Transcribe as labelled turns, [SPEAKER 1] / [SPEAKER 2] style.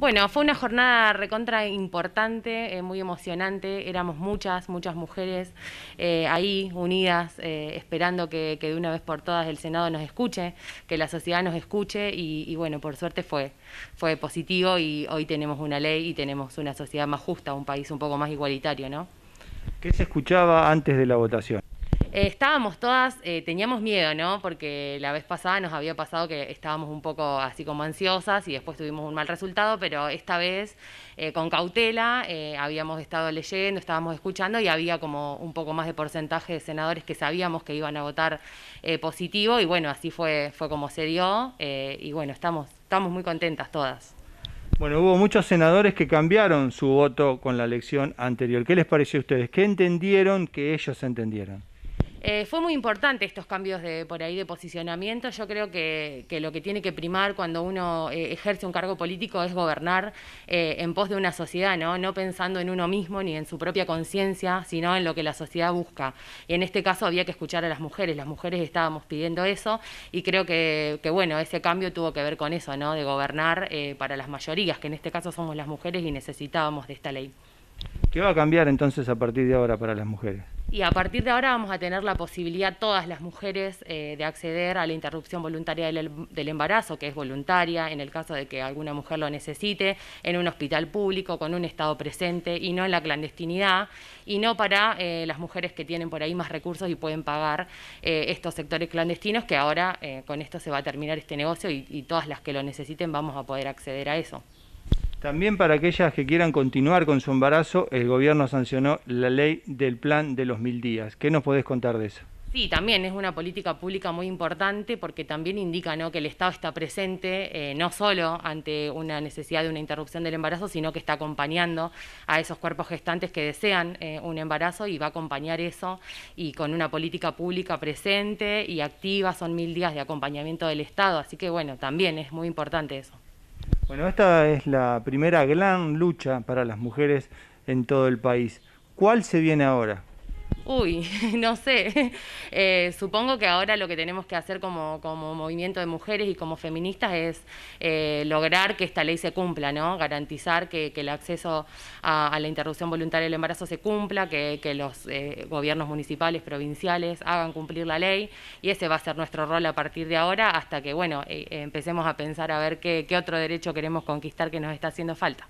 [SPEAKER 1] Bueno, fue una jornada recontra importante, eh, muy emocionante. Éramos muchas, muchas mujeres eh, ahí unidas, eh, esperando que, de una vez por todas el Senado nos escuche, que la sociedad nos escuche. Y, y, bueno, por suerte fue, fue positivo y hoy tenemos una ley y tenemos una sociedad más justa, un país un poco más igualitario, ¿no? ¿Qué se
[SPEAKER 2] escuchaba antes de la votación?
[SPEAKER 1] Eh, estábamos todas, eh, teníamos miedo, ¿no? Porque la vez pasada nos había pasado que estábamos un poco así como ansiosas y después tuvimos un mal resultado, pero esta vez eh, con cautela habíamos estado leyendo, estábamos escuchando y había como un poco más de porcentaje de senadores que sabíamos que iban a votar positivo y bueno, así fue, fue como se dio y bueno, estamos, estamos muy contentas todas.
[SPEAKER 2] Bueno, hubo muchos senadores que cambiaron su voto con la elección anterior. ¿Qué les pareció a ustedes? ¿Qué entendieron que ellos entendieron?
[SPEAKER 1] Eh, fue muy importante estos cambios de por ahí de posicionamiento. Yo creo que, lo que tiene que primar cuando uno eh, ejerce un cargo político es gobernar eh, en pos de una sociedad, ¿no? pensando en uno mismo ni en su propia conciencia, sino en lo que la sociedad busca. Y en este caso había que escuchar a las mujeres. Las mujeres estábamos pidiendo eso y creo que, que bueno, ese cambio tuvo que ver con eso, ¿no? De gobernar para las mayorías, que en este caso somos las mujeres y necesitábamos de esta ley.
[SPEAKER 2] ¿Qué va a cambiar entonces a partir de ahora para las mujeres?
[SPEAKER 1] Y a partir de ahora vamos a tener la posibilidad, todas las mujeres, eh, de acceder a la interrupción voluntaria del, embarazo, que es voluntaria en el caso de que alguna mujer lo necesite, en un hospital público, con un Estado presente y no en la clandestinidad, y no para eh, las mujeres que tienen por ahí más recursos y pueden pagar eh, estos sectores clandestinos, que ahora con esto se va a terminar este negocio y todas las que lo necesiten vamos a poder acceder a eso.
[SPEAKER 2] También para aquellas que quieran continuar con su embarazo, el gobierno sancionó la ley del plan de los mil días. ¿Qué nos podés contar de eso?
[SPEAKER 1] Sí, también es una política pública muy importante porque también indica ¿no? que el Estado está presente eh, no solo ante una necesidad de una interrupción del embarazo, sino que está acompañando a esos cuerpos gestantes que desean eh, un embarazo y va a acompañar eso y con una política pública presente y activa, son mil días de acompañamiento del Estado, así que bueno, también es muy importante eso.
[SPEAKER 2] Bueno, esta es la primera gran lucha para las mujeres en todo el país. ¿Cuál se viene ahora?
[SPEAKER 1] uy, no sé, eh, supongo que ahora lo que tenemos que hacer como, como movimiento de mujeres y como feministas es eh, lograr que esta ley se cumpla, ¿no? garantizar que, el acceso a, la interrupción voluntaria del embarazo se cumpla, que, los eh, gobiernos municipales, provinciales hagan cumplir la ley y ese va a ser nuestro rol a partir de ahora hasta que, bueno, empecemos a pensar a ver qué otro derecho queremos conquistar que nos está haciendo falta.